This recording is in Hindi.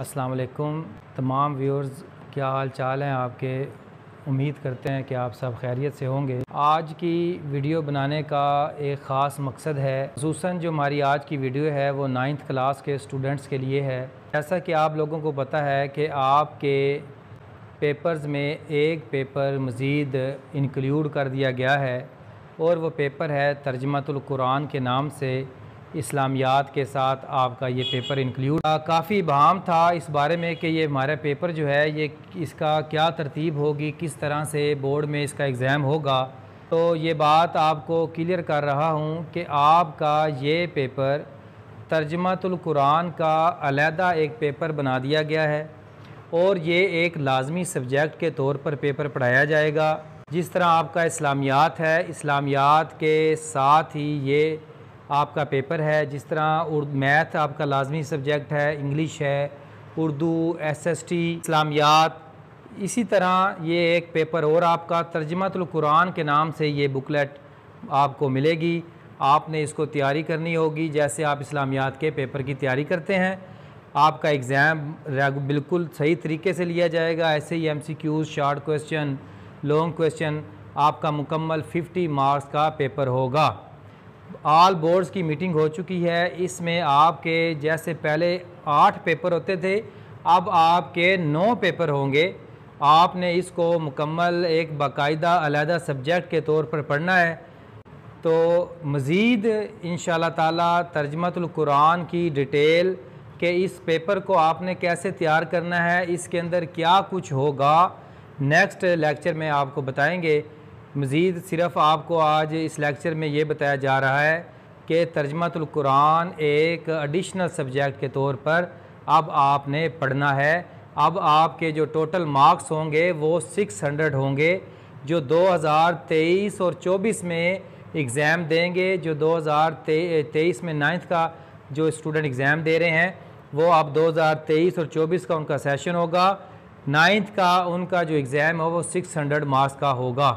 अस्सलाम वालेकुम तमाम व्यूअर्स क्या हाल चाल हैं आपके उम्मीद करते हैं कि आप सब खैरियत से होंगे आज की वीडियो बनाने का एक ख़ास मकसद है खसूस जो हमारी आज की वीडियो है वो नाइन्थ क्लास के स्टूडेंट्स के लिए है जैसा कि आप लोगों को पता है कि आपके पेपर्स में एक पेपर मज़ीद इंक्लूड कर दिया गया है और वो पेपर है तर्जमतुल कुरान के नाम से इस्लामियात के साथ आपका ये पेपर इंक्लूड काफ़ी बहम था इस बारे में कि ये हमारा पेपर जो है ये इसका क्या तरतीब होगी किस तरह से बोर्ड में इसका एग्ज़ाम होगा तो ये बात आपको क्लियर कर रहा हूँ कि आपका ये पेपर तर्जमातुल्कुरान का अलहदा एक पेपर बना दिया गया है और ये एक लाजमी सब्जेक्ट के तौर पर पेपर पढ़ाया जाएगा जिस तरह आपका इस्लामियात है इस्लामियात के साथ ही ये आपका पेपर है जिस तरह मैथ आपका लाजमी सब्जेक्ट है इंग्लिश है Urdu S S T Islamiat इसी तरह ये एक पेपर और आपका तर्जमतुल्कुरान के नाम से ये बुकलेट आपको मिलेगी आपने इसको तैयारी करनी होगी जैसे आप इस्लामियात के पेपर की तैयारी करते हैं आपका एग्ज़ाम बिल्कुल सही तरीके से लिया जाएगा ऐसे ही M C Qs short question long question आपका मुकम्मल 50 मार्क्स का पेपर होगा ऑल बोर्ड्स की मीटिंग हो चुकी है इसमें आपके जैसे पहले आठ पेपर होते थे अब आपके नौ पेपर होंगे आपने इसको मुकम्मल एक बाकायदा अलहदा सब्जेक्ट के तौर पर पढ़ना है तो मज़ीद इन ताला तर्जमतुल्कुरान की डिटेल के इस पेपर को आपने कैसे तैयार करना है इसके अंदर क्या कुछ होगा नेक्स्ट लेक्चर में आपको बताएंगे मज़ीद सिर्फ़ आपको आज इस लेक्चर में ये बताया जा रहा है कि तर्जमतुल्कुरान एक एडिशनल सब्जेक्ट के तौर पर अब आपने पढ़ना है अब आपके जो टोटल मार्क्स होंगे वो 600 होंगे जो 2023 और 24 में एग्ज़ाम देंगे जो 2023 में नाइन्थ का जो स्टूडेंट एग्ज़ाम दे रहे हैं वो अब 2023 और 24 का उनका सेशन होगा नाइन्थ का उनका जो एग्ज़ाम है वो 600 मार्क्स का होगा